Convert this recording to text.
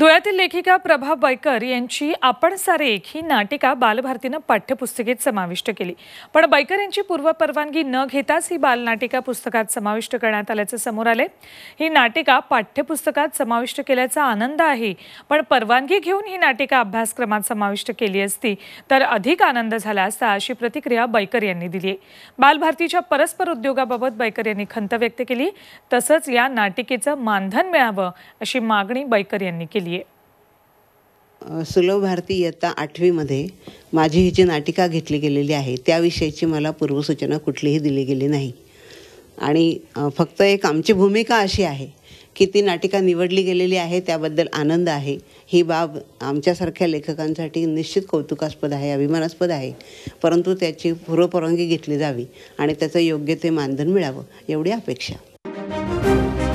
धुळ्यातील लेखिका प्रभा बैकर यांची आपण सारे एक ही नाटिका बालभारतीनं पाठ्यपुस्तिकेत समाविष्ट केली पण बैकर यांची पूर्वपरवानगी न घेताच ही बालनाटिका पुस्तकात समाविष्ट करण्यात आल्याचं समोर आले ही नाटिका पाठ्यपुस्तकात समाविष्ट केल्याचा आनंद आहे पण परवानगी घेऊन ही नाटिका अभ्यासक्रमात समाविष्ट केली असती तर अधिक आनंद झाला असता अशी प्रतिक्रिया बैकर यांनी दिली आहे बालभारतीच्या परस्पर उद्योगाबाबत बैकर यांनी खंत व्यक्त केली तसंच या नाटिकेचं मानधन मिळावं अशी मागणी बैकर यांनी केली झाली आहे सुलभ भारती इयत्ता आठवीमध्ये माझी ही जी नाटिका घेतली गेलेली आहे त्याविषयीची मला पूर्वसूचना कुठलीही दिली गेली नाही आणि फक्त एक आमची भूमिका अशी आहे की ती नाटिका निवडली गेलेली आहे त्याबद्दल आनंद आहे ही बाब आमच्यासारख्या लेखकांसाठी निश्चित कौतुकास्पद आहे अभिमानास्पद आहे परंतु त्याची पूर्वपरवानगी घेतली जावी आणि त्याचं योग्य ते मानधन मिळावं एवढी अपेक्षा